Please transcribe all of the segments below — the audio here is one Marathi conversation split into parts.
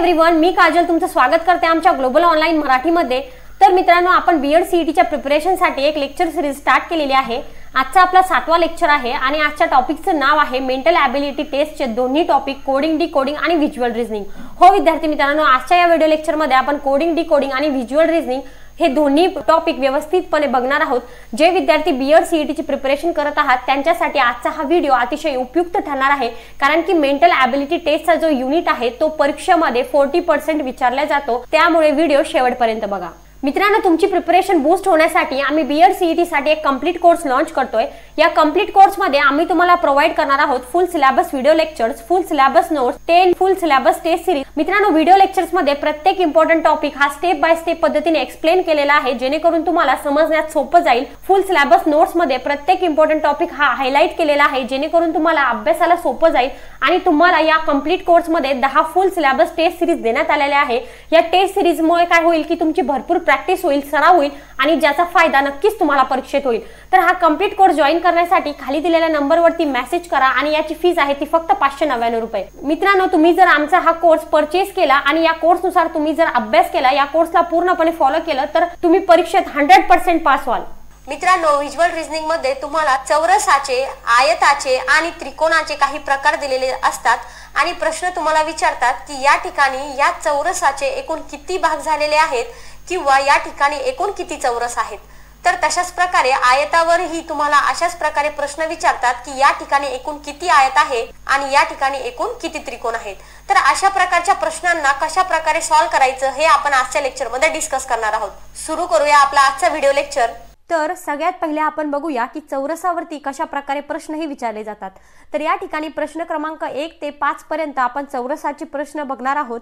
एव्हरीवन मी काजल तुमचं स्वागत करते आमच्या ग्लोबल ऑनलाईन मराठीमध्ये तर मित्रांनो आपण बी एड सी प्रिपरेशनसाठी एक लेक्चर सिरीज स्टार्ट केलेली आहे आजचा आपला सातवा लेक्चर आहे आणि आजच्या टॉपिकचं नाव आहे मेंटल ॲबिलिटी टेस्टचे दोन्ही टॉपिक कोडिंग डी कोडिंग आणि व्हिज्युअल रिझनिंग हो विद्यार्थी मित्रांनो आजच्या या व्हिडिओ लेक्चरमध्ये आपण कोडिंग डी कोडिंग आणि व्हिज्युअल रिझनिंग हे दोन्ही टॉपिक व्यवस्थितपणे बघणार आहोत जे विद्यार्थी बी एड सीईटीची प्रिपरेशन करत आहात त्यांच्यासाठी आजचा हा व्हिडिओ अतिशय उपयुक्त ठरणार आहे कारण की मेंटल ॲबिलिटी टेस्टचा जो युनिट आहे तो परीक्षेमध्ये फोर्टी पर्सेंट विचारला जातो त्यामुळे व्हिडिओ शेवटपर्यंत बघा मित्रांनो तुमची प्रिपरेशन बूस्ट होण्यासाठी आम्ही बी एड सीईटी साठी एक कम्प्लीट कोर्स लॉन्च करतोय या कम्प्लीट मध्ये आम्ही तुम्हाला प्रोव्हाइड करणार आहोत full syllabus video lectures full syllabus notes ten full syllabus test series मित्रांनो व्हिडिओ लेक्चर्स मध्ये प्रत्येक इम्पॉर्टंट टॉपिक हा स्टेप बाय स्टेप पद्धतीने एक्सप्लेन केलेला आहे जेणेकरून तुम्हाला समजण्यात सोपं जाईल फुल सिलेबस नोट्स मध्ये प्रत्येक इम्पॉर्टंट टॉपिक हा हायलाईट केलेला आहे जेणेकरून तुम्हाला अभ्यासाला सोपं जाईल आणि तुम्हाला या कम्प्लीट मध्ये दहा फुल सिलेबस टेस्ट सिरीज देण्यात आलेल्या आहे या टेस्ट सिरीजमुळे काय होईल की तुमची भरपूर प्रॅक्टिस होईल सराव होईल आणि ज्याचा फायदा नक्कीच तुम्हाला परीक्षेत होईल तर हा कम्प्लीट कोर्स जॉईन करण्यासाठी खाली दिलेल्या नंबरवरती मेसेज करा आणि याची फीज आहे ती फक्त पाचशे नव्याण्णव रुपये मित्रांनो तुम्ही जर आमचा हा कोर्स परचेस केला आणि या कोर्सनुसार तुम्ही जर अभ्यास केला या कोर्सला पूर्णपणे फॉलो केलं तर तुम्ही परीक्षेत हंड्रेड पर्सेंट पास व्हाल मित्रांनो व्हिज्युअल रिझनिंग मध्ये तुम्हाला चौरसाचे आयताचे आणि त्रिकोणाचे काही प्रकार दिलेले असतात आणि प्रश्न तुम्हाला विचारतात की या ठिकाणी या चौरसाचे एकूण किती भाग झालेले आहेत किंवा या ठिकाणी एकूण किती चौरस आहेत तर तशाच प्रकारे आयतावरही तुम्हाला अशाच प्रकारे प्रश्न विचारतात की या ठिकाणी एकूण किती आयत आहे आणि या ठिकाणी एकूण किती त्रिकोण आहेत तर अशा प्रकारच्या प्रश्नांना कशा प्रकारे सॉल्व्ह करायचं हे आपण आजच्या लेक्चरमध्ये डिस्कस करणार आहोत सुरू करूया आपला आजचा व्हिडिओ लेक्चर तर सगळ्यात पहिले आपण बघूया की चौरसावरती कशा प्रकारे प्रश्नही विचारले जातात तर या ठिकाणी प्रश्न क्रमांक एक ते पाच पर्यंत आपण चौरसाचे प्रश्न बघणार आहोत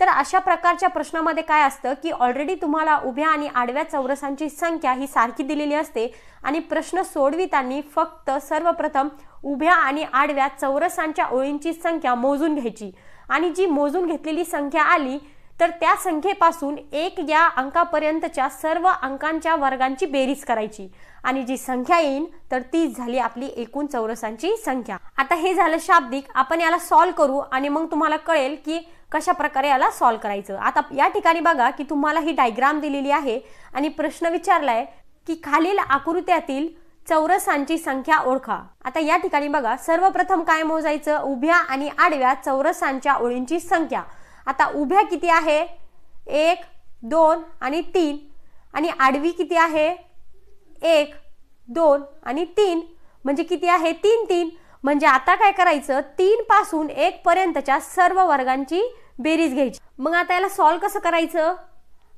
तर अशा प्रकारच्या प्रश्नामध्ये काय असतं की ऑलरेडी तुम्हाला उभ्या आणि आडव्या चौरसांची संख्या ही सारखी दिलेली असते आणि प्रश्न सोडवितांनी फक्त सर्वप्रथम उभ्या आणि आडव्या चौरसांच्या ओळींची संख्या मोजून घ्यायची आणि जी मोजून घेतलेली संख्या आली तर त्या संख्येपासून एक या अंकापर्यंतच्या सर्व अंकांच्या वर्गांची बेरीज करायची आणि जी संख्या येईल तर ती झाली आपली एकूण चौरसांची संख्या आता हे झालं शाब्दिक आपण याला सॉल्व्ह करू आणि मग तुम्हाला कळेल की कशा प्रकारे याला सॉल्व करायचं आता या ठिकाणी बघा की तुम्हाला ही डायग्राम दिलेली आहे आणि प्रश्न विचारलाय की खालील आकृत्यातील चौरसांची संख्या ओळखा आता या ठिकाणी बघा सर्वप्रथम काय मोजायचं उभ्या आणि आडव्या चौरसांच्या ओळींची संख्या आता उभ्या किती आहे एक दोन आणि तीन आणि आडवी किती आहे एक दोन आणि तीन म्हणजे किती आहे तीन तीन म्हणजे आता काय करायचं तीन पासून एक पर्यंतच्या सर्व वर्गांची बेरीज घ्यायची मग आता याला सॉल्व कसं करायचं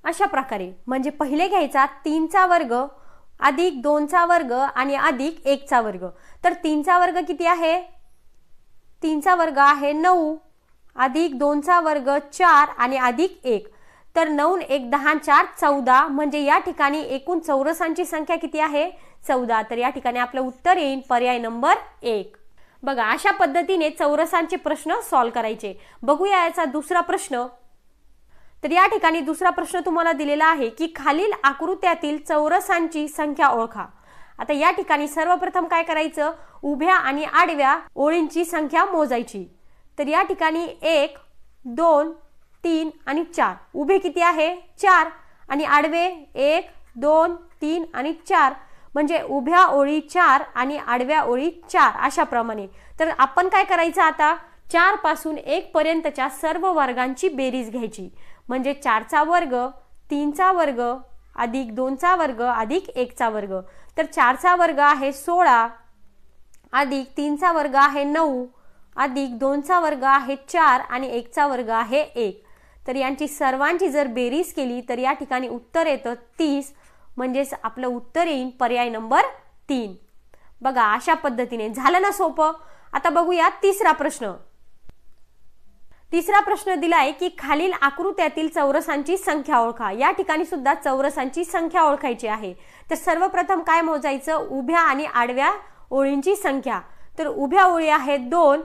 अशा प्रकारे म्हणजे पहिले घ्यायचा तीनचा वर्ग अधिक दोनचा वर्ग आणि अधिक एकचा वर्ग तर तीनचा वर्ग किती आहे तीनचा वर्ग आहे नऊ अधिक दोनचा वर्ग चार आणि अधिक एक तर नऊ एक दहा चार चौदा म्हणजे या ठिकाणी एकूण चौरसांची संख्या किती आहे चौदा तर या ठिकाणी आपलं उत्तर येईल पर्याय नंबर एक बघा अशा पद्धतीने चौरसांचे प्रश्न सॉल्व्ह करायचे बघूया याचा दुसरा प्रश्न तर या ठिकाणी दुसरा प्रश्न तुम्हाला दिलेला आहे की खालील आकृत्यातील चौरसांची संख्या ओळखा आता या ठिकाणी सर्वप्रथम काय करायचं उभ्या आणि आडव्या ओळींची संख्या मोजायची तर या ठिकाणी एक दोन तीन आणि चार उभे किती आहे चार आणि आडवे एक दोन तीन आणि चार म्हणजे उभ्या ओळी चार आणि आडव्या ओळी चार अशाप्रमाणे तर आपण काय करायचं आता चार पासून एक पर्यंतच्या सर्व वर्गांची बेरीज घ्यायची म्हणजे चारचा वर्ग तीनचा वर्ग अधिक दोनचा वर्ग अधिक एकचा वर्ग तर चारचा वर्ग आहे सोळा अधिक तीनचा वर्ग आहे नऊ अधिक दोनचा वर्ग आहे चार आणि एकचा वर्ग आहे एक तर यांची सर्वांची जर बेरीज केली तर या ठिकाणी उत्तर येतं तीस म्हणजेच आपलं उत्तर येईल पर्याय नंबर तीन बघा अशा पद्धतीने झालं ना सोपं आता बघूया तिसरा प्रश्न तिसरा प्रश्न दिलाय की खालील आकृत्यातील चौरसांची संख्या ओळखा या ठिकाणी सुद्धा चौरसांची संख्या ओळखायची आहे तर सर्वप्रथम काय मोजायचं उभ्या आणि आडव्या ओळींची संख्या तर उभ्या ओळी आहेत दोन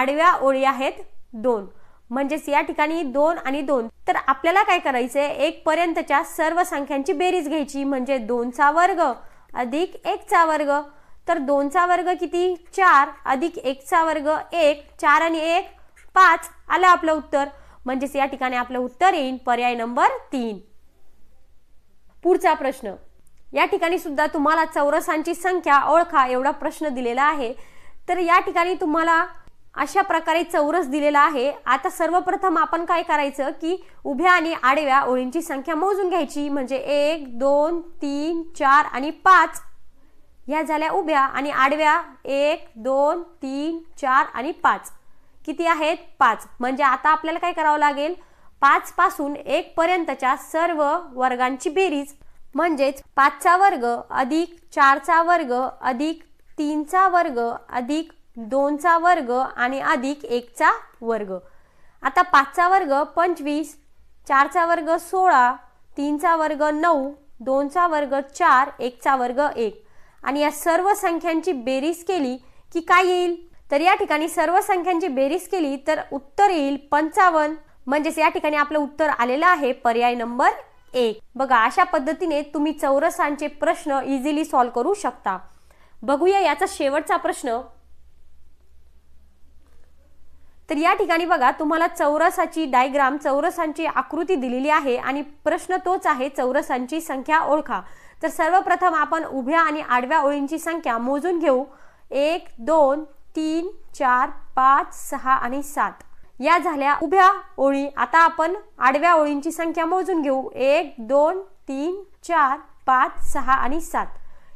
आडव्या ओळी आहेत दोन म्हणजेच या ठिकाणी दोन आणि दोन तर आपल्याला काय करायचंय एक पर्यंतच्या सर्व संख्यांची बेरीज घ्यायची म्हणजे दोनचा वर्ग अधिक एकचा वर्ग तर दोनचा वर्ग किती चार अधिक एकचा वर्ग एक चार आणि एक पाच आलं आपलं उत्तर म्हणजेच या ठिकाणी आपलं उत्तर येईल पर्याय नंबर तीन पुढचा प्रश्न या ठिकाणी सुद्धा तुम्हाला चौरसांची संख्या ओळखा एवढा प्रश्न दिलेला आहे तर या ठिकाणी तुम्हाला अशा प्रकारे चौरस दिलेला आहे आता सर्वप्रथम आपण काय करायचं की उभ्या आणि आडव्या ओळींची संख्या मोजून घ्यायची म्हणजे एक दोन तीन चार आणि पाच ह्या झाल्या उभ्या आणि आडव्या एक दोन तीन चार आणि पाच किती आहेत पाच म्हणजे आता आपल्याला काय करावं लागेल पासून एक पर्यंतच्या सर्व वर्गांची बेरीज म्हणजेच पाचचा वर्ग अधिक चारचा वर्ग अधिक तीनचा वर्ग अधिक दोनचा वर्ग आणि अधिक एकचा वर्ग आता पाचचा वर्ग पंचवीस चारचा वर्ग सोळा तीनचा वर्ग नऊ दोनचा वर्ग चार एकचा वर्ग एक आणि या सर्व संख्यांची बेरीज केली की काय येईल तर या ठिकाणी सर्व संख्यांची बेरीज केली तर उत्तर येईल पंचावन्न म्हणजेच या ठिकाणी आपलं उत्तर आलेलं आहे पर्याय नंबर एक बघा अशा पद्धतीने तुम्ही चौरसांचे प्रश्न इझिली सॉल्व्ह करू शकता बघूया याचा शेवटचा प्रश्न तर या ठिकाणी बघा तुम्हाला चौरसाची डायग्राम चौरसांची आकृती दिलेली आहे आणि प्रश्न तोच आहे चौरसांची संख्या ओळखा तर सर्वप्रथम आपण उभ्या आणि आडव्या ओळींची संख्या मोजून घेऊ एक दोन तीन चार पाच सहा आणि सात या झाल्या उभ्या ओळी आता आपण आडव्या ओळींची संख्या मोजून घेऊ एक दोन तीन चार पाच सहा आणि सात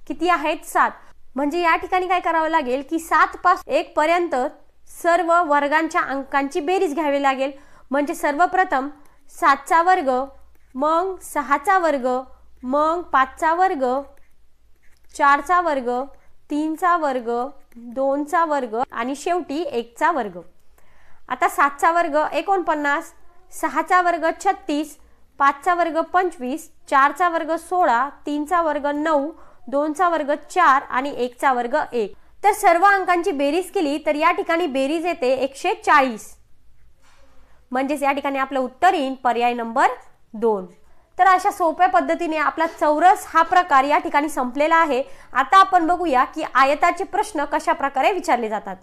किती आहेत सात म्हणजे या ठिकाणी काय करावं लागेल की सात पास एक पर्यंत सर्व वर्गांच्या अंकांची बेरीज घ्यावी लागेल म्हणजे सर्वप्रथम सातचा वर्ग मग सहाचा वर्ग मग पाचचा वर्ग चारचा वर्ग तीनचा वर्ग दोनचा वर्ग आणि शेवटी एकचा वर्ग आता सातचा वर्ग एकोणपन्नास सहाचा वर्ग छत्तीस पाचचा वर्ग पंचवीस चारचा वर्ग सोळा तीनचा वर्ग नऊ दोनचा वर्ग चार आणि एकचा वर्ग एक तर सर्व अंकांची बेरीज केली तर या ठिकाणी बेरीज येते एकशे चाळीस म्हणजेच या ठिकाणी आपलं उत्तर येईल पर्याय नंबर दोन तर अशा सोप्या पद्धतीने आपला चौरस हा प्रकार या ठिकाणी संपलेला आहे आता आपण बघूया की आयताचे प्रश्न कशा प्रकारे विचारले जातात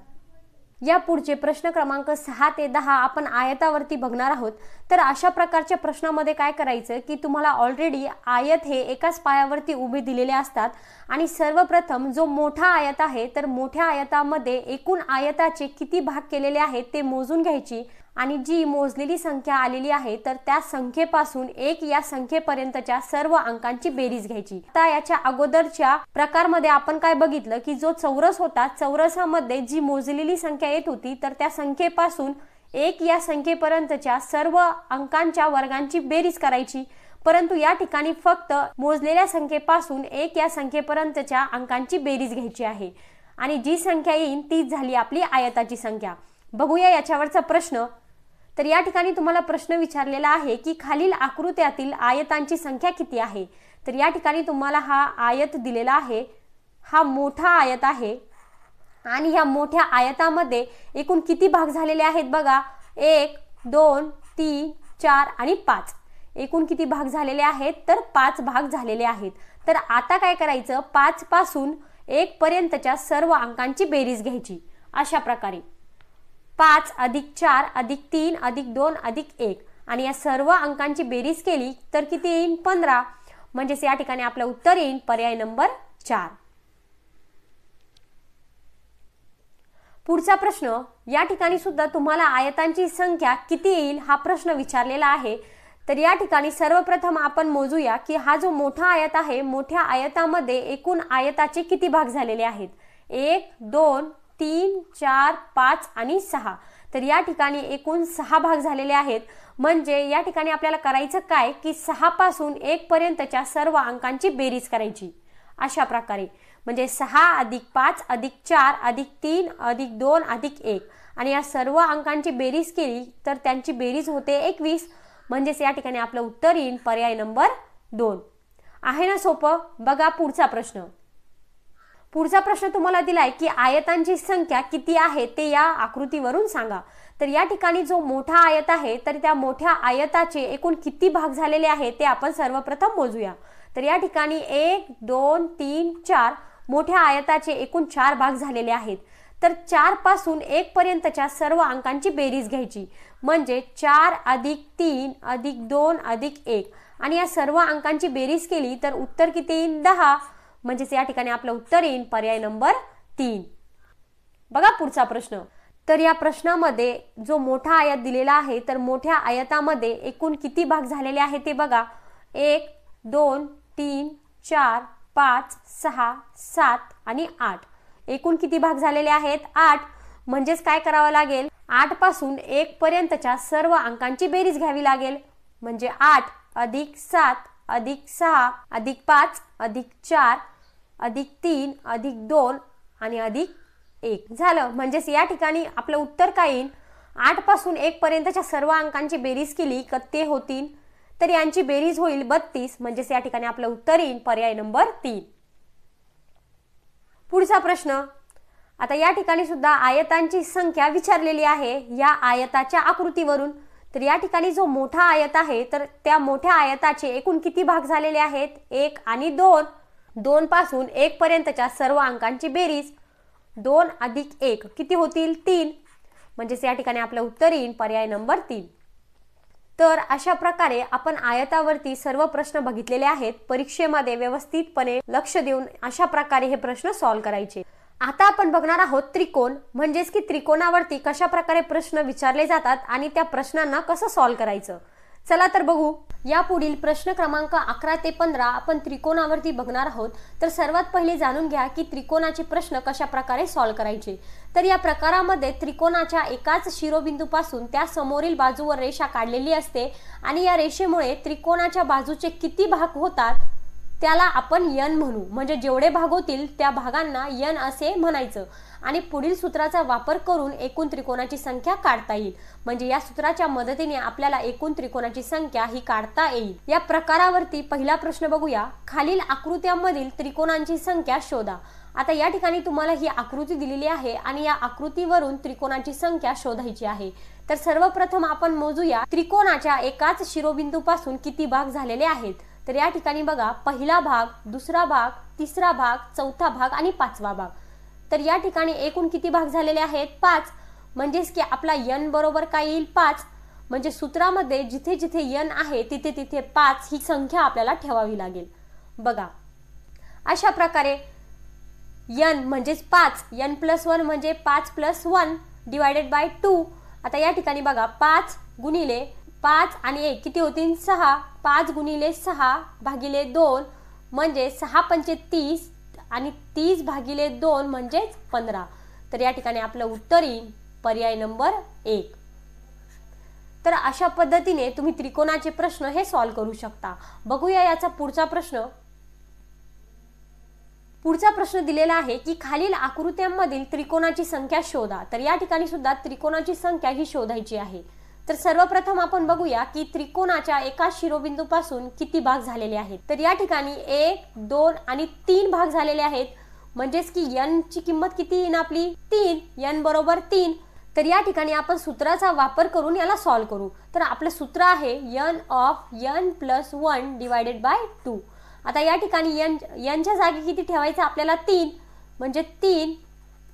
या पुढचे प्रश्न क्रमांक सहा ते दहा आपण आयतावरती बघणार आहोत तर अशा प्रकारच्या प्रश्नामध्ये काय करायचं की तुम्हाला ऑलरेडी आयत हे एकाच पायावरती उभे दिलेले असतात आणि सर्वप्रथम जो मोठा आयत आहे तर मोठ्या आयतामध्ये एकूण आयताचे किती भाग केलेले आहेत ते मोजून घ्यायची आणि जी मोजलेली संख्या आलेली आहे तर त्या संख्येपासून एक या संख्येपर्यंतच्या सर्व अंकांची बेरीज घ्यायची आता याच्या अगोदरच्या प्रकारमध्ये आपण काय बघितलं की जो चौरस होता चौरसामध्ये जी मोजलेली संख्या येत होती तर त्या संख्येपासून एक या संख्येपर्यंतच्या सर्व अंकांच्या वर्गांची बेरीज करायची परंतु या ठिकाणी फक्त मोजलेल्या संख्येपासून एक या संख्येपर्यंतच्या अंकांची बेरीज घ्यायची आहे आणि जी संख्या येईल तीच झाली आपली आयताची संख्या बघूया याच्यावरचा प्रश्न तर या ठिकाणी तुम्हाला प्रश्न विचारलेला आहे की खालील आकृत्यातील आयतांची संख्या किती आहे तर या ठिकाणी तुम्हाला हा आयत दिलेला आहे हा मोठा आयत आहे आणि ह्या मोठ्या आयतामध्ये एकूण किती भाग झालेले आहेत बघा एक दोन तीन चार आणि पाच एकूण किती भाग झालेले आहेत तर पाच भाग झालेले आहेत तर आता काय करायचं पाचपासून पर्यंतच्या सर्व अंकांची बेरीज घ्यायची अशा प्रकारे पाच अधिक चार अधिक तीन अधिक दोन अधिक एक आणि या सर्व अंकांची बेरीज केली तर किती येईल पंधरा म्हणजेच या ठिकाणी आपलं उत्तर येईल पर्याय नंबर चार पुढचा प्रश्न या ठिकाणी सुद्धा तुम्हाला आयतांची संख्या किती येईल हा प्रश्न विचारलेला आहे तर या ठिकाणी सर्वप्रथम आपण मोजूया की हा जो मोठा आयत आहे मोठ्या आयतामध्ये एकूण आयताचे किती भाग झालेले आहेत एक दोन तीन चार पाच आणि सहा तर या ठिकाणी एकूण सहा भाग झालेले आहेत म्हणजे या ठिकाणी आपल्याला करायचं काय की पासून सहापासून पर्यंतच्या सर्व अंकांची बेरीज करायची अशा प्रकारे म्हणजे सहा अधिक पाच अधिक चार अधिक तीन अधिक दोन अधिक एक आणि या सर्व अंकांची बेरीज केली तर त्यांची बेरीज होते एकवीस म्हणजेच या ठिकाणी आपलं उत्तर येईल पर्याय नंबर दोन आहे ना सोपं बघा पुढचा प्रश्न पुढचा प्रश्न तुम्हाला दिलाय की आयतांची संख्या किती आहे ते या आकृतीवरून सांगा तर या ठिकाणी जो मोठा आयत आहे तर त्या मोठ्या आयताचे एकूण किती भाग झालेले आहेत ते आपण सर्वप्रथम मोजूया तर या ठिकाणी एक दोन तीन चार मोठ्या आयताचे एकूण चार भाग झालेले आहेत तर चार पासून एक पर्यंतच्या सर्व अंकांची बेरीज घ्यायची म्हणजे चार अधिक तीन अधिक दोन अधिक एक आणि या सर्व अंकांची बेरीज केली तर उत्तर किती दहा म्हणजेच या ठिकाणी आपलं उत्तर येईल पर्याय नंबर तीन बघा पुढचा प्रश्न तर या प्रश्नामध्ये जो मोठा आयात दिलेला आहे तर मोठ्या आयातामध्ये एकूण किती भाग झालेले आहे ते बघा एक दोन तीन चार पाच सहा सात आणि आठ एकूण किती भाग झालेले आहेत आठ म्हणजेच काय करावं लागेल आठ पासून एक पर्यंतच्या सर्व अंकांची बेरीज घ्यावी लागेल म्हणजे आठ अधिक सात अधिक सहा अधिक पाच अधिक चार अधिक तीन अधिक दोन आणि अधिक एक झालं म्हणजेच या ठिकाणी आपलं उत्तर काय येईल आठपासून एकपर्यंतच्या सर्व अंकांची बेरीज केली का ते होतील तर यांची बेरीज होईल बत्तीस म्हणजेच या ठिकाणी आपलं उत्तर येईल पर्याय नंबर तीन पुढचा प्रश्न आता या ठिकाणी सुद्धा आयतांची संख्या विचारलेली आहे या आयताच्या आकृतीवरून तर या ठिकाणी जो मोठा आयत आहे तर त्या मोठ्या आयताचे एकूण किती भाग झालेले आहेत एक आणि दोन दोन पासून एक पर्यंतच्या सर्व अंकांची बेरीज दोन अधिक एक किती होतील तीन म्हणजेच या ठिकाणी आपलं उत्तर येईल पर्याय नंबर तीन तर अशा प्रकारे आपण आयतावरती सर्व प्रश्न बघितलेले आहेत परीक्षेमध्ये व्यवस्थितपणे लक्ष देऊन अशा प्रकारे हे प्रश्न सॉल्व्ह करायचे आता आपण बघणार आहोत त्रिकोण म्हणजेच की त्रिकोणावरती कशा प्रकारे प्रश्न विचारले जातात आणि त्या प्रश्नांना कसं सॉल्व्ह करायचं चला तर बघू या पुढील प्रश्न क्रमांक अकरा ते पंधरा आपण त्रिकोणावरती बघणार आहोत तर सर्वात पहिले जाणून घ्या की त्रिकोणाचे प्रश्न कशा प्रकारे सॉल्व्ह करायचे तर या प्रकारामध्ये त्रिकोणाच्या एकाच शिरोबिंदूपासून त्या समोरील बाजूवर रेषा काढलेली असते आणि या रेषेमुळे त्रिकोणाच्या बाजूचे किती भाग होतात त्याला आपण यन म्हणू म्हणजे जेवढे भाग होतील त्या भागांना यन असे म्हणायचं आणि पुढील सूत्राचा वापर करून एकूण त्रिकोणाची संख्या काढता येईल म्हणजे या सूत्राच्या मदतीने आपल्याला एकूण त्रिकोणाची संख्या ही काढता येईल या प्रकारावरती पहिला प्रश्न बघूया खालील आकृत्यांमधील त्रिकोणांची संख्या शोधा आता या ठिकाणी तुम्हाला ही आकृती दिलेली आहे आणि या आकृतीवरून त्रिकोणाची संख्या शोधायची आहे तर सर्वप्रथम आपण मोजूया त्रिकोणाच्या एकाच शिरोबिंदू पासून किती भाग झालेले आहेत तर या ठिकाणी बघा पहिला भाग दुसरा भाग तिसरा भाग चौथा भाग आणि पाचवा भाग तर या ठिकाणी एकूण किती भाग झालेले आहेत पाच म्हणजेच की आपला यन बरोबर काय येईल पाच म्हणजे सूत्रामध्ये जिथे जिथे यन आहे तिथे तिथे पाच ही संख्या आपल्याला ठेवावी लागेल बघा अशा प्रकारे यन म्हणजेच पाच यन प्लस वन म्हणजे पाच plus one divided by two आता या ठिकाणी बघा पाच गुणिले पाच आणि एक किती होतील सहा पाच गुणिले सहा भागिले दोन म्हणजे सहा पंचे तीस आणि तीस भागिले दोन म्हणजेच पंधरा तर या ठिकाणी आपलं उत्तर येईल पर्याय नंबर एक तर अशा पद्धतीने तुम्ही त्रिकोणाचे प्रश्न हे सॉल्व करू शकता बघूया याचा पुढचा प्रश्न पुढचा प्रश्न दिलेला आहे की खालील आकृत्यांमधील त्रिकोणाची संख्या शोधा तर या ठिकाणी सुद्धा त्रिकोणाची संख्या ही शोधायची आहे तर सर्वप्रथम आपण बघूया की त्रिकोणाच्या एका शिरोबिंदूपासून किती भाग झालेले आहेत तर या ठिकाणी एक दोन आणि तीन भाग झालेले आहेत म्हणजेच की यन ची किंमत किती येईल आपली तीन यन बरोबर तीन तर या ठिकाणी आपण सूत्राचा वापर करून याला सॉल्व करू तर आपलं सूत्र आहे n of n plus one divided by two आता या ठिकाणी यन यनच्या जागी किती ठेवायचं आपल्याला तीन म्हणजे तीन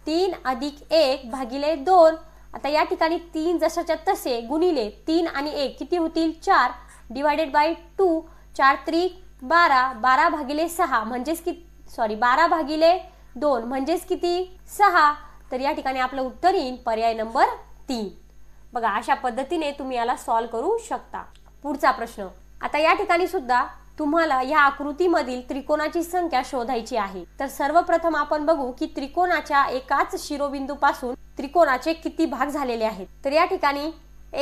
तीन अधिक एक भागिले दोन आता या ठिकाणी तीन जशाच्या तसे गुणिले तीन आणि एक किती होतील चार डिवायडेड बाय टू चार त्री बारा बारा भागिले सहा म्हणजेच कि सॉरी बारा भागिले दोन म्हणजेच किती सहा तर या ठिकाणी आपलं उत्तर येईल पर्याय नंबर तीन बघा अशा पद्धतीने तुम्ही याला सॉल्व करू शकता पुढचा प्रश्न आता या ठिकाणी सुद्धा तुम्हाला या आकृतीमधील त्रिकोणाची संख्या शोधायची आहे तर सर्वप्रथम आपण बघू की त्रिकोणाच्या एकाच शिरोबिंदू पासून त्रिकोणाचे किती भाग झालेले आहेत तर या ठिकाणी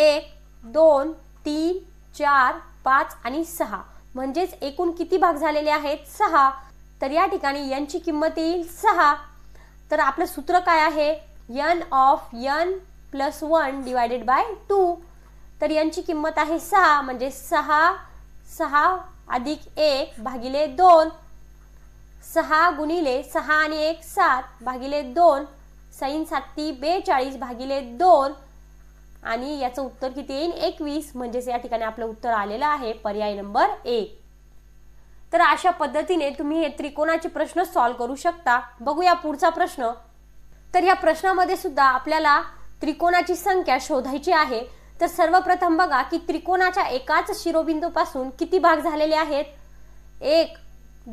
एक दोन तीन चार पाच आणि सहा म्हणजेच एकूण किती भाग झालेले आहेत सहा तर या ठिकाणी यांची किंमत येईल सहा तर आपलं सूत्र काय आहे n of n plus one divided by two तर यांची किंमत आहे सहा म्हणजे सहा सहा अधिक एक भागिले दोन सहा गुणिले सहा आणि एक सात भागिले दोन सैन साती बेचाळीस भागिले दोन आणि याचं उत्तर किती येईल एकवीस म्हणजेच या ठिकाणी आपलं उत्तर आलेलं आहे पर्याय नंबर एक तर अशा पद्धतीने तुम्ही हे त्रिकोणाचे प्रश्न सॉल्व करू शकता बघूया पुढचा प्रश्न तर या प्रश्नामध्ये सुद्धा आपल्याला त्रिकोणाची संख्या शोधायची आहे तर सर्वप्रथम बघा की त्रिकोणाच्या एकाच शिरोबिंदूपासून किती भाग झालेले आहेत एक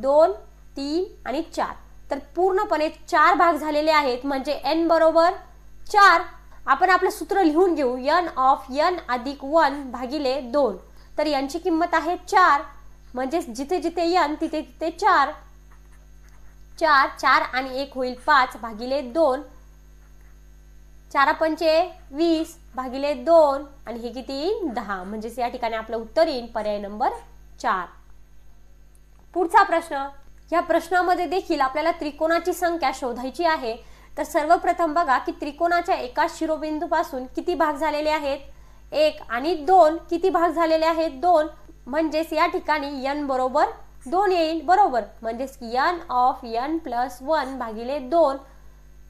दोन तीन आणि चार तर पूर्णपणे चार भाग झालेले आहेत म्हणजे एन बरोबर चार आपण आपलं सूत्र लिहून घेऊ यन ऑफ यन अधिक वन भागिले दोन तर यांची किंमत आहे चार म्हणजे जिथे जिथे यन तिथे तिथे चार चार चार आणि एक होईल पाच भागिले दोन चारा पंचे वीस भागिले दोन आणि हे किती येईल दहा म्हणजेच या ठिकाणी आपलं उत्तर येईल पर्याय नंबर चार पुढचा प्रश्न या प्रश्नामध्ये देखील आपल्याला त्रिकोणाची संख्या शोधायची आहे तर सर्वप्रथम बघा की त्रिकोणाच्या एका शिरोबिंदूपासून किती भाग झालेले आहेत एक आणि दोन किती भाग झालेले आहेत दोन म्हणजेच या ठिकाणी यन बरोबर दोन येईल बरोबर म्हणजेच n of n plus one भागिले दोन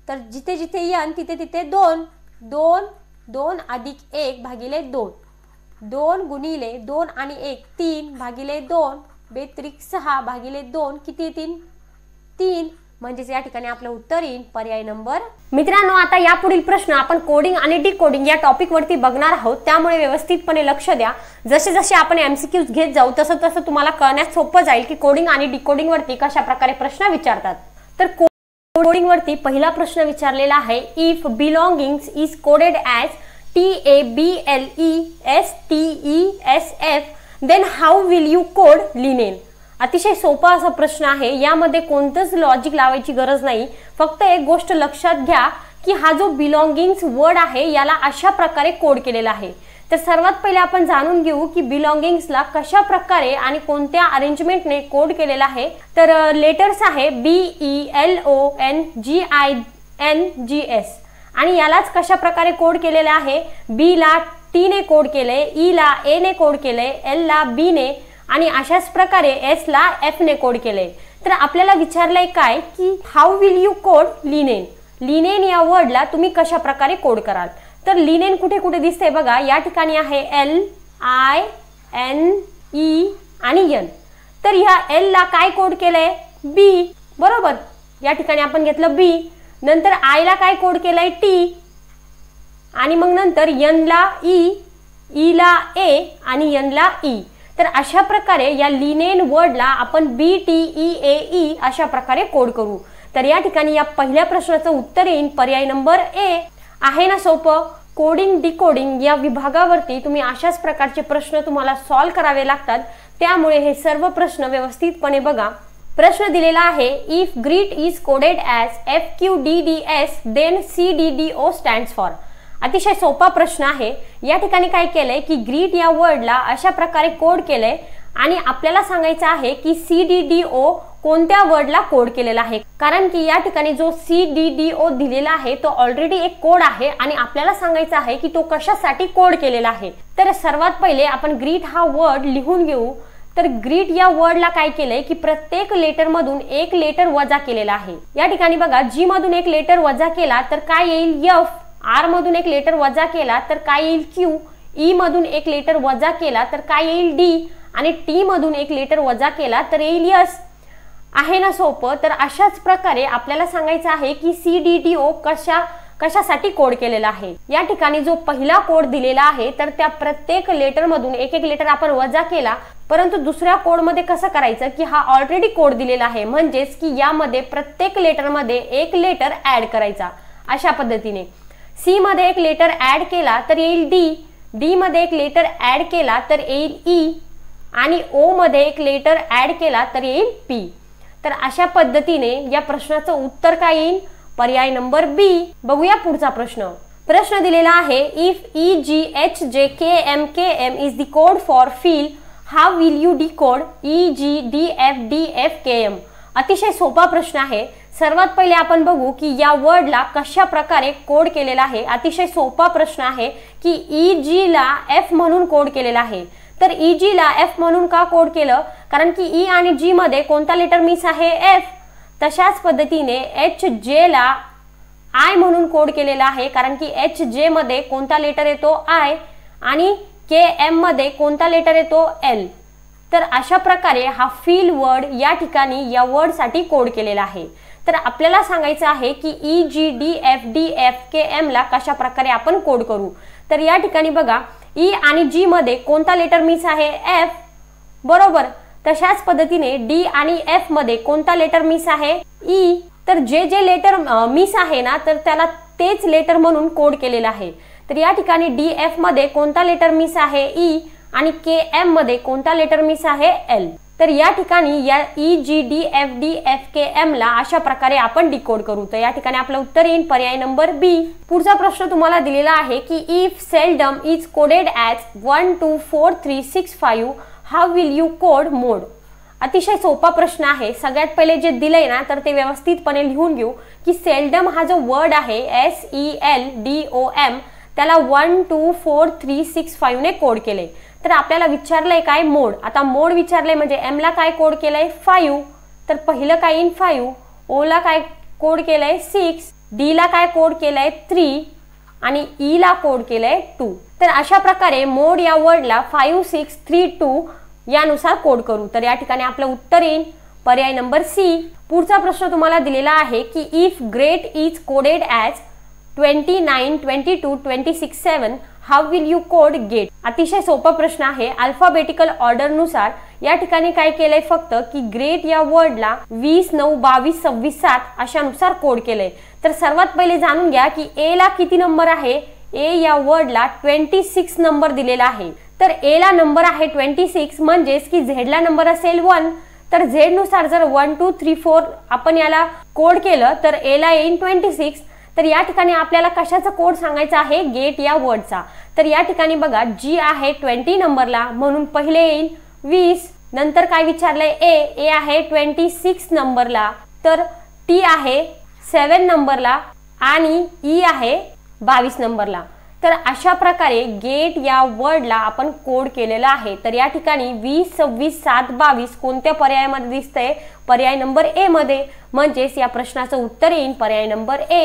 तर जिथे जिथे यन तिथे तिथे दोन दोन दोन अधिक एक भागिले दोन दोन गुणिले दोन आणि एक तीन भागिले दोन बेत्रिक सहा भागिले दोन किती तीन तीन म्हणजेच या ठिकाणी आपलं उत्तर येईल पर्याय नंबर मित्रांनो आता यापुढील प्रश्न आपण कोडिंग आणि डिकोडिंग या टॉपिक वरती बघणार आहोत त्यामुळे व्यवस्थितपणे लक्ष द्या जसे जसे आपण एमसीक्यूज घेत जाऊ तसं तसं तुम्हाला कळण्यास सोपं जाईल की कोडिंग आणि डिकोडिंग वरती कशा प्रकारे प्रश्न विचारतात तर कोडिंगवरती पहिला प्रश्न विचारलेला आहे if belongings is coded as T A B L E S T E S F then how will you code linen अतिशय सोपा असा प्रश्न आहे यामध्ये कोणतंच लॉजिक लावायची गरज नाही फक्त एक गोष्ट लक्षात घ्या की हा जो बिलॉंगिंग्स वर्ड आहे याला अशा प्रकारे कोड केलेला आहे तर सर्वात पहिले आपण जाणून घेऊ की ला कशा प्रकारे आणि कोणत्या अरेंजमेंटने कोड केलेला आहे तर लेटर्स आहे B E L O N G I N G S आणि यालाच कशा प्रकारे कोड केलेला आहे बी ला टीने कोड केले ए एने कोड केले बी ने आणि अशाच प्रकारे एस ला एफ ने कोड केले तर आपल्याला विचारलंय काय की how will you code linen linen या वर्डला तुम्ही कशा प्रकारे कोड कराल तर लिनेन कुठे कुठे दिसते बघा या ठिकाणी आहे एल आय एन ई आणि यन तर ह्या ला काय कोड केलंय बी बरोबर या ठिकाणी आपण घेतलं बी नंतर आय ला काय कोड केलंय टी आणि मग नंतर यनला ई ला ए e, e आणि एन ला ई e. तर अशा प्रकारे या लिनेन वर्डला आपण B T E A E अशा प्रकारे कोड करू तर या ठिकाणी या पहिल्या प्रश्नाचं उत्तर येईल पर्याय नंबर ए आहे ना सोपं कोडिंग डिकोडिंग या विभागावरती तुम्ही अशाच प्रकारचे प्रश्न तुम्हाला सॉल्व करावे लागतात त्यामुळे हे सर्व प्रश्न व्यवस्थितपणे बघा प्रश्न दिलेला आहे if greet is coded as F Q D D S then C D D O stands for अतिशय सोपा प्रश्न आहे या ठिकाणी काय केलंय की ग्रीट या वर्डला अशा प्रकारे कोड केलंय आणि आपल्याला सांगायचं आहे की सी डी डी ओ कोणत्या वर्डला कोड केलेला आहे कारण की या ठिकाणी जो सी डी डी ओ दिलेला आहे तो ऑलरेडी एक कोड आहे आणि आपल्याला सांगायचं आहे की तो कशासाठी कोड केलेला आहे तर सर्वात पहिले आपण ग्रीट हा वर्ड लिहून घेऊ तर ग्रीट या वर्डला काय केलंय की प्रत्येक लेटर मधून एक लेटर वजा केलेला आहे या ठिकाणी बघा जी मधून एक लेटर वजा केला तर काय येईल यफ आर मधून एक लेटर वजा केला तर काय येईल क्यू ई e मधून एक लेटर वजा केला तर काय येईल डी आणि टी मधून एक लेटर वजा केला तर येईल यस आहे ना सोपं तर अशाच प्रकारे आपल्याला सांगायचं आहे की सी डी डी ओ कशा कशासाठी कोड केलेला आहे या ठिकाणी जो पहिला कोड दिलेला आहे तर त्या प्रत्येक लेटर मधून एक एक लेटर आपण वजा केला परंतु दुसऱ्या कोडमध्ये कसं करायचं की हा ऑलरेडी कोड दिलेला आहे म्हणजेच की यामध्ये प्रत्येक लेटरमध्ये एक लेटर ऍड करायचा अशा पद्धतीने सी मध्ये एक लेटर ऍड केला तर येईल डी डी मध्ये एक लेटर ऍड केला तर येईल ई e. आणि ओ मध्ये एक लेटर ऍड केला तर येईल पी तर अशा पद्धतीने या प्रश्नाचं उत्तर काय येईल पर्याय नंबर बी बघूया पुढचा प्रश्न प्रश्न दिलेला आहे if E G H J K M K M is the code for feel how will you decode E G D F D F K M अतिशय सोपा प्रश्न आहे सर्वात पहिले आपण बघू की या वर्डला कशा प्रकारे कोड केलेला आहे अतिशय सोपा प्रश्न आहे की ई e जीला एफ म्हणून कोड केलेला आहे तर ई e ला एफ म्हणून का कोड केलं कारण की ई e आणि जी मध्ये कोणता लेटर मिस आहे एफ तशाच पद्धतीने एच जे ला आय म्हणून कोड केलेला आहे कारण की एच जे मध्ये कोणता लेटर येतो आय आणि के एम मध्ये कोणता लेटर येतो एल तर अशा प्रकारे हा फील वर्ड या ठिकाणी या वर्डसाठी कोड केलेला आहे तर आपल्याला सांगायचं आहे की E G D F D F K M ला कशा प्रकारे आपण कोड करू तर या ठिकाणी बघा ई e आणि जी मध्ये कोणता लेटर मिस आहे एफ बरोबर तशाच पद्धतीने डी आणि एफ मध्ये कोणता लेटर मिस आहे ई e. तर जे जे लेटर मिस आहे ना तर त्याला तेच लेटर म्हणून कोड केलेला आहे तर या ठिकाणी डी एफ मध्ये कोणता लेटर मिस आहे ई e. आणि के एम मध्ये कोणता लेटर मिस आहे एल तर या ठिकाणी या E G D F D F K M ला अशा प्रकारे आपण डिकोड करू तर या ठिकाणी आपलं उत्तर येईल पर्याय नंबर बी पुढचा प्रश्न तुम्हाला दिलेला आहे की if seldom is coded as one two four three six five how will you code mode अतिशय सोपा प्रश्न आहे सगळ्यात पहिले जे दिलंय ना तर ते व्यवस्थितपणे लिहून घेऊ की सेल्डम हा जो वर्ड आहे S E L D O M त्याला one two four three six फाईव्हने कोड केले तर आपल्याला विचारलंय काय मोड आता मोड विचारले म्हणजे एमला काय कोड केलंय फाईव्ह तर पहिलं काय इन फाईव्ह ओला काय कोड केलंय सिक्स डीला काय कोड केलंय थ्री आणि ई e ला कोड केलंय टू तर अशा प्रकारे मोड या वर्डला फाईव्ह सिक्स थ्री टू यानुसार कोड करू तर या ठिकाणी आपलं उत्तर येईल पर्याय नंबर सी पुढचा प्रश्न तुम्हाला दिलेला आहे की if great is coded as twenty nine twenty two twenty six seven how will you code get अतिशय सोपा प्रश्न आहे अल्फाबेटिकल ऑर्डर नुसार या ठिकाणी काय केलंय फक्त की ग्रेट या वर्डला वीस नऊ बावीस सव्वीस सात अशा नुसार कोड केलंय तर सर्वात पहिले जाणून घ्या की ए ला किती नंबर आहे ए या वर्डला ट्वेंटी सिक्स नंबर दिलेला आहे तर ए ला नंबर आहे ट्वेंटी सिक्स म्हणजेच की ला नंबर असेल वन तर झेड नुसार जर वन टू थ्री फोर आपण याला कोड केलं तर ए ला येईन ट्वेंटी सिक्स तर या ठिकाणी आपल्याला कशाचा कोड सांगायचा आहे गेट या वर्डचा तर या ठिकाणी बघा जी आहे ट्वेंटी नंबरला म्हणून पहिले येईल वीस नंतर काय विचारलंय ए ए आहे ट्वेंटी सिक्स नंबरला तर टी आहे सेवन नंबरला आणि ई आहे बावीस नंबरला तर अशा प्रकारे गेट या वर्डला आपण कोड केलेला आहे तर या ठिकाणी वीस सव्वीस सात बावीस कोणत्या पर्यायामध्ये दिसतंय पर्याय नंबर ए मध्ये म्हणजेच या प्रश्नाचं उत्तर येईल पर्याय नंबर ए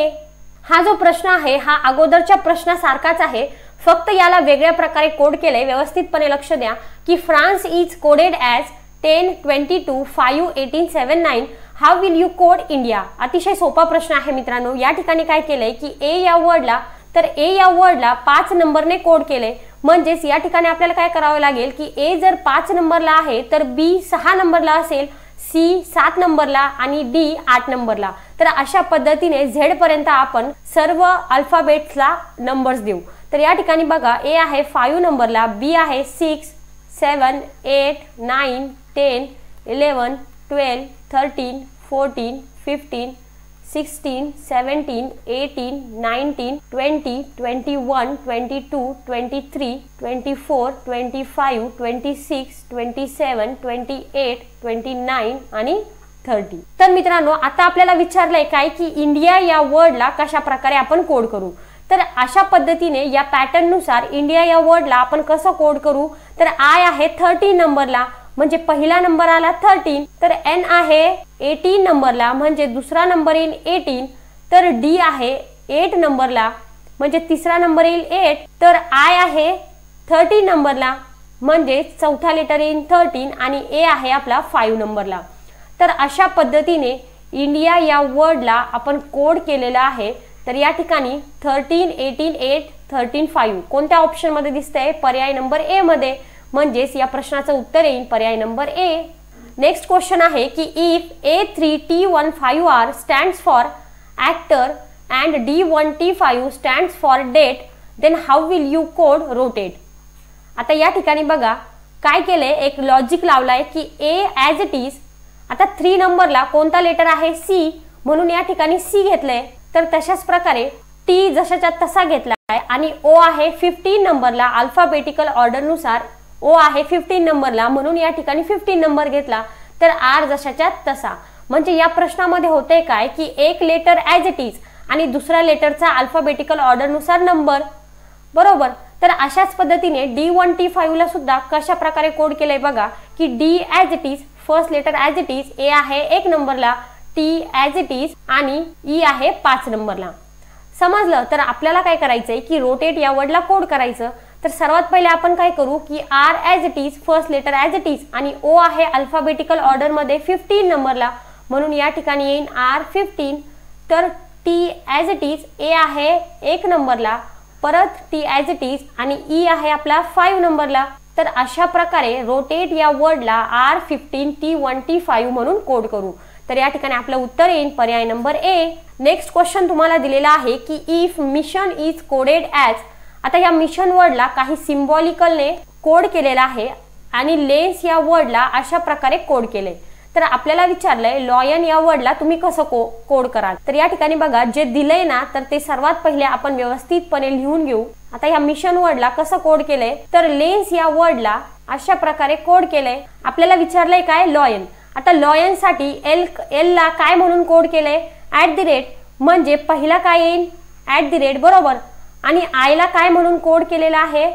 हा जो प्रश्न आहे हा अगोदरच्या प्रश्नासारखाच आहे फक्त याला वेगळ्या प्रकारे कोड केले व्यवस्थितपणे लक्ष द्या की France is coded as ten twenty two five eighteen seven nine how will you code India अतिशय सोपा प्रश्न आहे मित्रांनो या ठिकाणी काय केलंय की ए या वर्डला तर ए या वर्डला पाच नंबरने कोड केले म्हणजेच या ठिकाणी आपल्याला काय करावं लागेल की ए जर पाच नंबरला आहे तर बी सहा नंबरला असेल सी सात नंबरला आणि डी आठ नंबरला तर अशा पद्धतीने झेड पर्यंत आपण सर्व अल्फाबेट्सला नंबर्स देऊ तर या ठिकाणी बघा ए आहे फायू नंबरला बी आहे six seven eight nine ten eleven twelve thirteen fourteen fifteen sixteen seventeen eighteen nineteen twenty twenty one twenty two twenty three twenty four twenty five twenty six twenty seven twenty eight twenty nine आणि थर्टी तर मित्रांनो आता आपल्याला विचारलंय काय की इंडिया या वर्डला कशा प्रकारे आपण कोड करू तर अशा पद्धतीने या पॅटर्ननुसार इंडिया या वर्डला आपण कसं कोड करू तर आय आहे थर्टी नंबरला म्हणजे पहिला नंबर आला थर्टीन तर एन आहे एटीन नंबरला म्हणजे दुसरा नंबर येईल एटीन तर डी आहे एट नंबरला म्हणजे तिसरा नंबर येईल एट तर आय आहे थर्टीन नंबरला म्हणजे चौथा लेटर येईल थर्टीन आणि ए आहे आपला फाईव्ह नंबरला तर अशा पद्धतीने इंडिया या वर्डला आपण कोड केलेला आहे तर या ठिकाणी thirteen eighteen eight thirteen five कोणत्या ऑप्शनमध्ये दिसतंय पर्याय नंबर एमध्ये म्हणजेच या प्रश्नाचं उत्तर येईल पर्याय नंबर ए नेक्स्ट क्वेश्चन आहे की if A three T one five R stands for actor and D one T five stands for date then how will you code rotate आता या ठिकाणी बघा काय केलंय एक लॉजिक लावलाय की ए ॲज इट इज आता थ्री नंबरला कोणता लेटर आहे सी म्हणून या ठिकाणी सी घेतलंय तर तशाच प्रकारे टी जशाच्या तसा घेतलाय आणि ओ आहे फिफ्टीन नंबरला अल्फाबेटिकल ऑर्डरनुसार ओ आहे फिफ्टीन नंबरला म्हणून या ठिकाणी फिफ्टीन नंबर घेतला तर आर जशाच्या तसा म्हणजे या प्रश्नामध्ये होते काय की एक लेटर ऍज इट इज आणि दुसऱ्या लेटरचा अल्फाबेटिकल ऑर्डर नुसार नंबर बरोबर तर अशाच पद्धतीने डी वन टी फाईव्हला सुद्धा कशा प्रकारे कोड केलंय बघा की D as it is first letter as it is A आहे एक नंबरला टी ॲज इट इज आणि ई e आहे पाच नंबरला समजलं तर आपल्याला काय करायचंय की रोटेट या वर्डला कोड करायचं तर सर्वात पहिले आपण काय करू की R as it is first letter as it is आणि ओ आहे अल्फाबेटिकल ऑर्डरमध्ये फिफ्टीन नंबरला म्हणून या ठिकाणी येईल आर फिफ्टीन तर T as it is A आहे एक नंबरला परत टी एज इट इज आणि ई e आहे आपला फाईव्ह नंबरला तर अशा प्रकारे रोटेट या वर्डला R fifteen T one T five म्हणून कोड करू तर या ठिकाणी आपलं उत्तर येईल पर्याय नंबर ए नेक्स्ट क्वेश्चन तुम्हाला दिलेला आहे की if mission is coded as आता या मिशन वर्डला काही सिम्बॉलिकलने कोड केलेला आहे आणि लेन्स या वर्डला अशा प्रकारे कोड केले तर आपल्याला विचारलंय लॉयन या वर्डला तुम्ही कसं को कोड कराल तर या ठिकाणी बघा जे दिलंय ना तर ते सर्वात पहिले आपण व्यवस्थितपणे लिहून घेऊ आता या मिशन वर्डला कसं कोड केलंय तर लेन्स या वर्डला अशा प्रकारे कोड केलंय आपल्याला विचारलंय काय लॉयन आता लॉयन साठी एल एल ला काय म्हणून कोड केलंय ऍट द रेट म्हणजे पहिला काय येईल ऍट दी रेट बरोबर आणि आयला काय म्हणून कोड केलेला आहे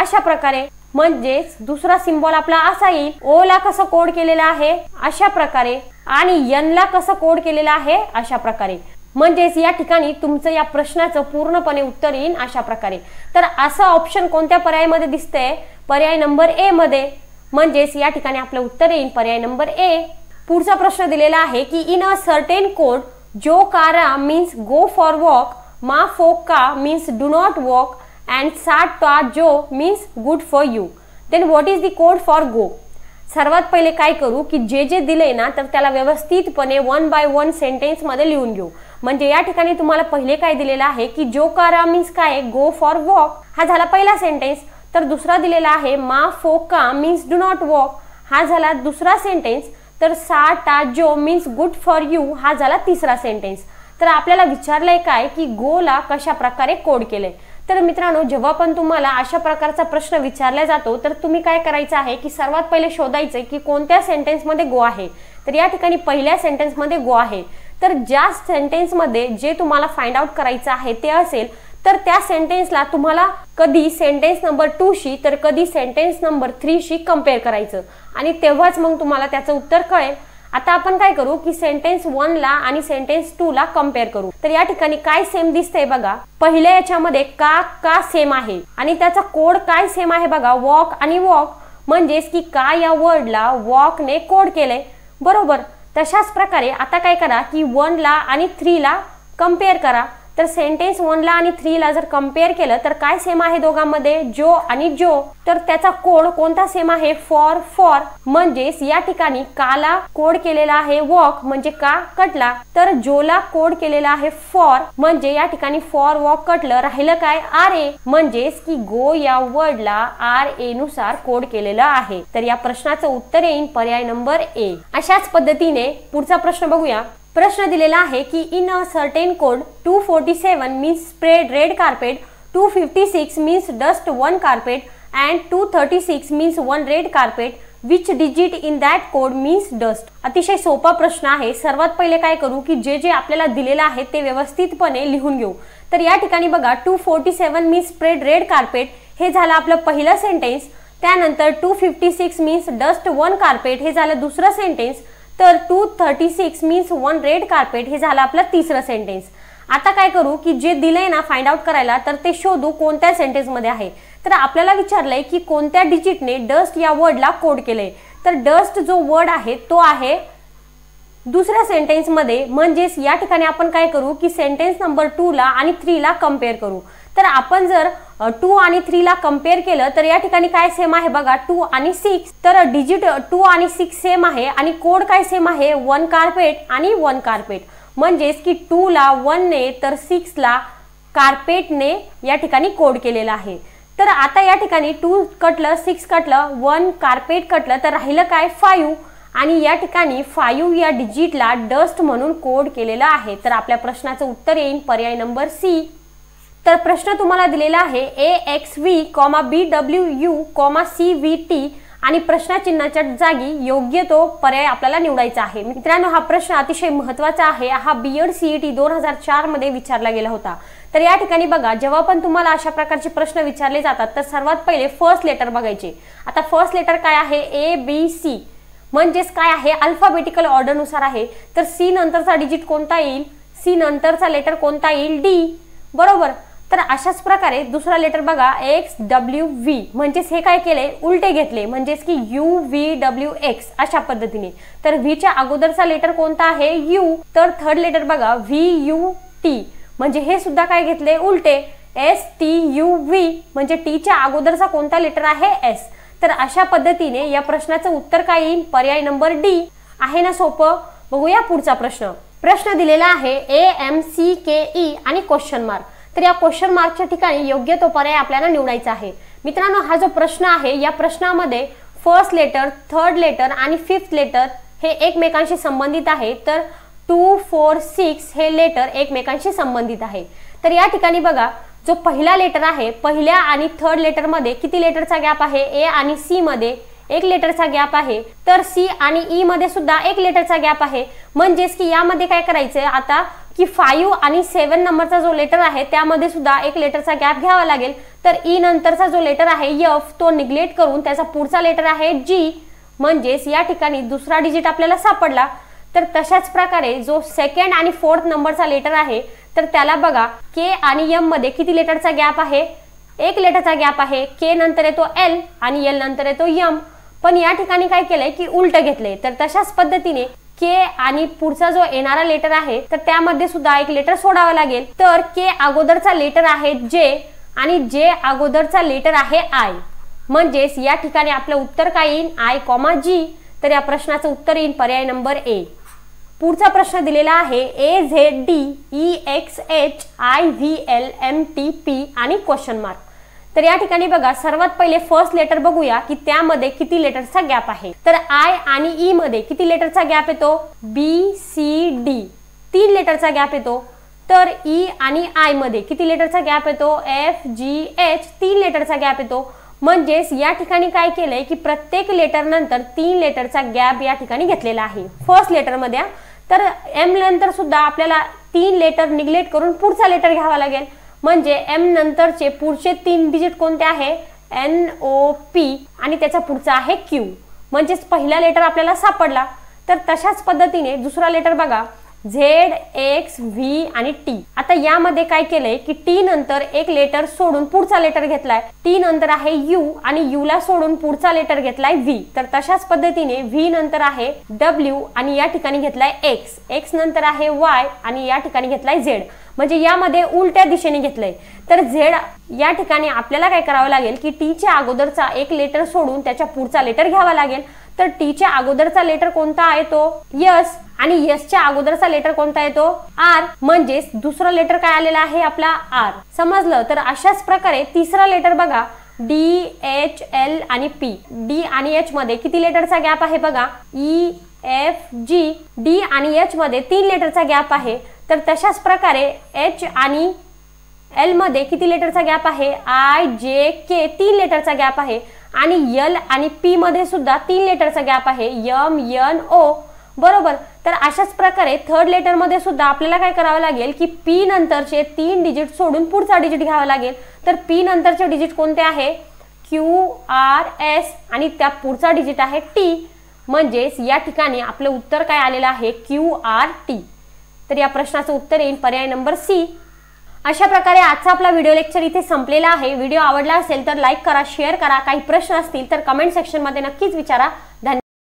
अशा प्रकारे म्हणजेच दुसरा सिम्बॉल आपला असा येईल ओ ला कसं कोड केलेलं आहे अशा प्रकारे आणि यन ला कसं कोड केलेलं आहे अशा प्रकारे म्हणजेच या ठिकाणी तुमचं या प्रश्नाचं पूर्णपणे उत्तर येईल अशा प्रकारे तर असं ऑप्शन कोणत्या पर्यायामध्ये दिसतंय पर्याय नंबर ए मध्ये म्हणजेच या ठिकाणी आपलं उत्तर येईल पर्याय नंबर ए पुढचा प्रश्न दिलेला आहे की इन अ सर्टेन कोड जो कारा मीन्स गो फॉर वॉक मा फोका means do not walk and साट टा जो means good for you then what is the code for go सर्वात पहिले काय करू की जे जे दिले ना तर त्याला व्यवस्थितपणे वन बाय वन सेंटेन्समध्ये लिहून घेऊ म्हणजे या ठिकाणी तुम्हाला पहिले काय दिलेलं आहे की जो कारा मीन्स काय गो फॉर वॉक हा झाला पहिला सेंटेन्स तर दुसरा दिलेला आहे मा फोका मीन्स डू नॉट वॉक हा झाला दुसरा सेंटेन्स तर सा टा जो मीन्स गुड फॉर यू हा झाला तिसरा सेंटेन्स तर आपल्याला विचारलंय काय की गोला कशा प्रकारे कोड केले तर मित्रांनो जेव्हा पण तुम्हाला अशा प्रकारचा प्रश्न विचारला जातो तर तुम्ही काय करायचं आहे की सर्वात पहिले शोधायचं की कोणत्या सेंटेन्समध्ये गो आहे तर या ठिकाणी पहिल्या सेंटेन्समध्ये गो आहे तर ज्या सेंटेन्समध्ये जे तुम्हाला फाइंड आउट करायचं आहे ते असेल तर त्या सेंटेन्सला तुम्हाला कधी सेंटेन्स नंबर शी तर कधी सेंटेन्स नंबर शी कम्पेअर करायचं आणि तेव्हाच मग तुम्हाला त्याचं उत्तर कळेल आता आपण काय करू की सेंटेन्स वन ला आणि सेंटेन्स टू ला कम्पेअर करू तर या ठिकाणी काय सेम दिसतंय बघा पहिले याच्यामध्ये का का सेम आहे आणि त्याचा कोड काय सेम आहे बघा वॉक आणि वॉक म्हणजेच की का या वर्डला ने कोड केलंय बरोबर तशाच प्रकारे आता काय करा की वन ला आणि थ्री ला कम्पेअर करा तर सेंटेन्स वनला आणि थ्रीला जर कम्पेअर केलं तर काय सेम आहे दोघांमध्ये जो आणि जो तर त्याचा कोड कोणता सेम आहे फॉर फॉर म्हणजेच या ठिकाणी काला कोड केलेला आहे वॉक म्हणजे का कटला तर जोला कोड केलेला आहे फॉर म्हणजे या ठिकाणी फॉर वॉक कटलं राहिलं काय आर ए म्हणजेच की गो या ला आर ए नुसार कोड केलेला आहे तर या प्रश्नाचं उत्तर येईल पर्याय नंबर ए अशाच पद्धतीने पुढचा प्रश्न बघूया प्रश्न दिलेला आहे की in a certain code two forty seven means spread red carpet two fifty six means dust one carpet and two thirty six means one red carpet which digit in that code means dust अतिशय सोपा प्रश्न आहे सर्वात पहिले काय करू की जे जे आपल्याला दिलेलं आहे ते व्यवस्थितपणे लिहून घेऊ तर या ठिकाणी बघा two forty seven means spread red carpet हे झालं आपलं पहिलं सेंटेन्स त्यानंतर two fifty six means dust one carpet हे झालं दुसरं सेंटेन्स तर two thirty six means one red carpet हे झालं आपलं तिसरं सेंटेन्स आता काय करू की जे दिलंय ना फाइंड आउट करायला तर ते शोधू कोणत्या सेंटेन्समध्ये आहे तर आपल्याला विचारलंय की कोणत्या डिजिटने डस्ट या वर्डला कोड केलंय तर डस्ट जो वर्ड आहे तो आहे दुसऱ्या सेंटेन्समध्ये म्हणजेच या ठिकाणी आपण काय करू की सेंटेन्स नंबर टूला आणि थ्रीला कम्पेअर करू तर आपण जर टू आणि थ्रीला कम्पेअर केलं तर या ठिकाणी काय सेम आहे बघा टू आणि सिक्स तर डिजिट टू आणि सिक्स सेम आहे आणि कोड काय सेम आहे वन कार्पेट आणि वन कार्पेट म्हणजेच की टूला वनने तर सिक्सला कार्पेटने या ठिकाणी कोड केलेला आहे तर आता या ठिकाणी टू कटलं सिक्स कटलं वन कार्पेट कटलं तर राहिलं काय फायू आणि या ठिकाणी फायू या डिजिटला डस्ट म्हणून कोड केलेला आहे तर आपल्या प्रश्नाचं उत्तर येईल पर्याय नंबर सी तर प्रश्न तुम्हाला दिलेला आहे A X V comma B W U comma C V T आणि प्रश्नचिन्हाच्या जागी योग्य तो पर्याय आपल्याला निवडायचा आहे मित्रांनो हा प्रश्न अतिशय महत्त्वाचा आहे हा बी एड सीई टी दोन हजार मध्ये विचारला गेला होता तर या ठिकाणी बघा जेव्हा पण तुम्हाला अशा प्रकारचे प्रश्न विचारले जातात तर सर्वात पहिले फर्स्ट लेटर बघायचे आता फर्स्ट लेटर काय आहे ए बी सी म्हणजेच काय आहे अल्फाबेटिकल ऑर्डरनुसार आहे तर सी नंतरचा डिजिट कोणता येईल सी नंतरचा लेटर कोणता येईल डी बरोबर तर अशाच प्रकारे दुसरा लेटर बघा एक्स डब्ल्यू व्ही म्हणजेच हे काय केले उलटे घेतले म्हणजेच की यू व्ही डब्ल्यू एक्स अशा पद्धतीने तर व्हीच्या अगोदरचा लेटर कोणता आहे यू तर थर्ड लेटर बघा व्ही यू टी म्हणजे हे सुद्धा काय घेतले उलटे एस टी यू व्ही म्हणजे टीच्या अगोदरचा कोणता लेटर आहे एस तर अशा पद्धतीने या प्रश्नाचं उत्तर काय येईल पर्याय नंबर डी आहे ना सोपं बघूया पुढचा प्रश्न प्रश्न दिलेला आहे A M C K E आणि क्वेश्चन मार्क तर या क्वेश्चन मार्कच्या ठिकाणी योग्य तो पर्याय आपल्याला निवडायचा आहे मित्रांनो हा जो प्रश्न आहे या प्रश्नामध्ये फर्स्ट लेटर थर्ड लेटर आणि फिफ्थ लेटर हे एकमेकांशी संबंधित आहे तर टू फोर सिक्स हे लेटर एकमेकांशी संबंधित आहे तर या ठिकाणी बघा जो पहिला लेटर आहे पहिल्या आणि थर्ड लेटरमध्ये किती लेटरचा गॅप आहे ए आणि सी मध्ये एक लेटरचा गॅप आहे तर सी आणि ई e मध्ये सुद्धा एक लेटरचा गॅप आहे म्हणजेच की यामध्ये काय करायचंय आता की फाईव्ह आणि सेवन नंबरचा जो लेटर आहे त्यामध्ये सुद्धा एक लेटरचा गॅप घ्यावा लागेल तर ई e नंतरचा जो लेटर आहे यफ तो निग्लेक्ट करून त्याचा पुढचा लेटर आहे जी म्हणजेच या ठिकाणी दुसरा डिजिट आपल्याला सापडला तर तशाच प्रकारे जो सेकंड आणि फोर्थ नंबरचा लेटर आहे तर त्याला बघा के आणि यम मध्ये किती लेटरचा गॅप आहे एक लेटरचा गॅप आहे के नंतर येतो एल आणि एल नंतर येतो यम पण या ठिकाणी काय केलंय की उलट घेतलंय तर तशाच पद्धतीने के आणि पुढचा जो येणारा लेटर आहे तर त्यामध्ये सुद्धा एक लेटर सोडावा लागेल तर के अगोदरचा लेटर आहे जे आणि जे अगोदरचा लेटर आहे आय म्हणजेच या ठिकाणी आपलं उत्तर काय येईल आय कॉमा जी तर या प्रश्नाचं उत्तर येईल पर्याय नंबर ए पुढचा प्रश्न दिलेला आहे A Z D E X H I V L M T P आणि क्वेश्चन मार्क तर या ठिकाणी बघा सर्वात पहिले फर्स्ट लेटर बघूया की त्यामध्ये किती लेटरचा गॅप आहे तर आय आणि ई e मध्ये किती लेटरचा गॅप येतो बी सी डी तीन लेटरचा गॅप येतो तर ई e आणि आय मध्ये किती लेटरचा गॅप येतो एफ जी एच तीन लेटरचा गॅप येतो म्हणजेच या ठिकाणी काय केलंय की प्रत्येक लेटर नंतर तीन लेटरचा गॅप या ठिकाणी घेतलेला आहे फर्स्ट लेटरमध्ये तर एम नंतर सुद्धा आपल्याला तीन लेटर निग्लेक्ट करून पुढचा लेटर घ्यावा लागेल म्हणजे एम नंतरचे पुढचे तीन डिजिट कोणते आहे एन ओ पी आणि त्याचा पुढचा आहे क्यू म्हणजेच पहिला लेटर आपल्याला सापडला तर तशाच पद्धतीने दुसरा लेटर बघा झेड एक्स व्ही आणि टी आता यामध्ये काय केलंय की टी नंतर एक लेटर सोडून पुढचा लेटर घेतलाय टी नंतर आहे यू आणि यू ला सोडून पुढचा लेटर घेतलाय व्ही तर तशाच पद्धतीने व्ही नंतर आहे डब्ल्यू आणि या ठिकाणी घेतलाय एक्स एक्स नंतर आहे वाय आणि या ठिकाणी घेतलाय झेड म्हणजे यामध्ये उलट्या दिशेने घेतलंय तर झेड या ठिकाणी आपल्याला काय करावं लागेल की टीच्या अगोदरचा एक लेटर सोडून त्याच्या पुढचा लेटर घ्यावा लागेल तर टीच्या अगोदरचा लेटर कोणता आहे तो यस आणि यसच्या अगोदरचा लेटर कोणता येतो आर म्हणजेच दुसरा लेटर काय आलेला आहे आपला आर समजलं तर अशाच प्रकारे तिसरा लेटर बघा डी एच एल आणि पी डी आणि एच मध्ये किती लेटरचा गॅप आहे बघा ई एफ जी डी आणि एच मध्ये तीन लेटरचा गॅप आहे तर तशाच प्रकारे एच आणि एल मध्ये किती लेटरचा गॅप आहे आय जे के तीन लेटरचा गॅप आहे आणि यल आणि पी मध्ये सुद्धा तीन लेटरचा गॅप आहे यम यन ओ बरोबर तर अशाच प्रकारे थर्ड लेटरमध्ये सुद्धा आपल्याला काय करावं लागेल की पी नंतरचे तीन डिजिट सोडून पुढचा डिजिट घ्यावा लागेल तर पी नंतरचे डिजिट कोणते आहे क्यू आर एस आणि त्या पुढचा डिजिट आहे टी म्हणजेच या ठिकाणी आपलं उत्तर काय आलेलं आहे क्यू आर टी तर या प्रश्नाचं उत्तर येईल पर्याय नंबर सी अशा प्रकारे आजचा आपला व्हिडिओ लेक्चर इथे संपलेला आहे व्हिडिओ आवडला असेल तर लाईक करा शेअर करा काही प्रश्न असतील तर कमेंट सेक्शनमध्ये नक्कीच विचारा धन्यवाद